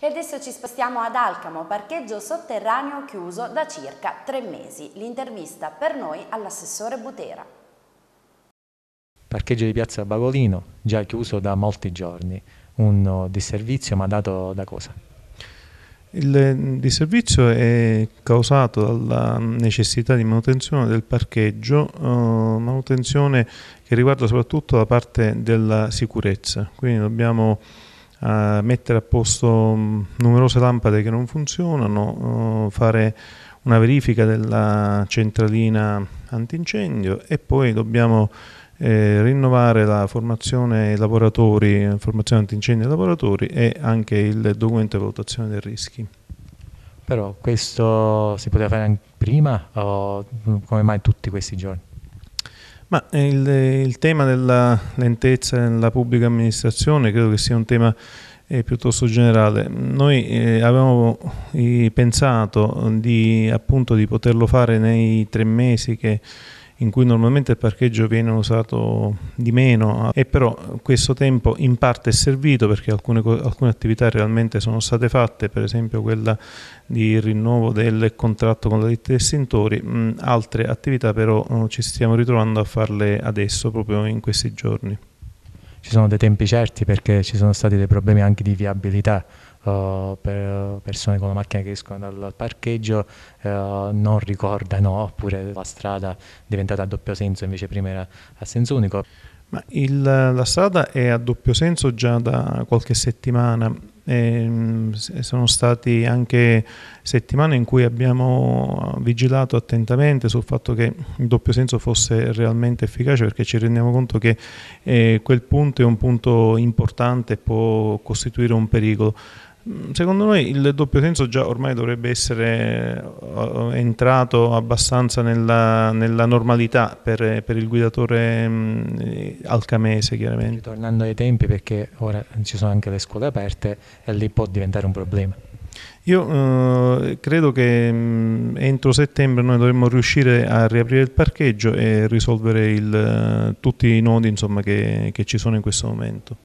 E adesso ci spostiamo ad Alcamo, parcheggio sotterraneo chiuso da circa tre mesi. L'intervista per noi all'assessore Butera. Parcheggio di Piazza Bagolino, già chiuso da molti giorni, un eh, disservizio ma dato da cosa? Il eh, disservizio è causato dalla necessità di manutenzione del parcheggio, eh, manutenzione che riguarda soprattutto la parte della sicurezza, quindi dobbiamo a mettere a posto mm, numerose lampade che non funzionano, eh, fare una verifica della centralina antincendio e poi dobbiamo eh, rinnovare la formazione lavoratori, formazione antincendio ai lavoratori e anche il documento di valutazione dei rischi. Però questo si poteva fare prima o come mai tutti questi giorni? Ma eh, il, eh, il tema della lentezza nella pubblica amministrazione credo che sia un tema eh, piuttosto generale. Noi eh, avevamo eh, pensato di, appunto, di poterlo fare nei tre mesi che in cui normalmente il parcheggio viene usato di meno e però questo tempo in parte è servito perché alcune, alcune attività realmente sono state fatte, per esempio quella di rinnovo del contratto con la ditta dei Sintori, altre attività però uh, ci stiamo ritrovando a farle adesso, proprio in questi giorni. Ci sono dei tempi certi perché ci sono stati dei problemi anche di viabilità eh, per persone con la macchina che escono dal, parcheggio uh, non ricordano oppure la strada è diventata a doppio senso invece prima era a senso unico. Ma il, la strada è a doppio senso già da qualche settimana. E ehm, sono state anche settimane in cui abbiamo vigilato attentamente sul fatto che il doppio senso fosse realmente efficace perché ci rendiamo conto che eh, quel punto è un punto importante e può costituire un pericolo. Mm, secondo noi il doppio senso già ormai dovrebbe essere eh, entrato abbastanza nella, nella normalità per, per, il guidatore mh, mm, eh, alcamese chiaramente. Ritornando ai tempi perché ora ci sono anche le scuole aperte e lì può diventare un problema. Io eh, credo che mh, mm, entro settembre noi dovremmo riuscire a riaprire il parcheggio e risolvere il, eh, tutti i nodi insomma, che, che ci sono in questo momento.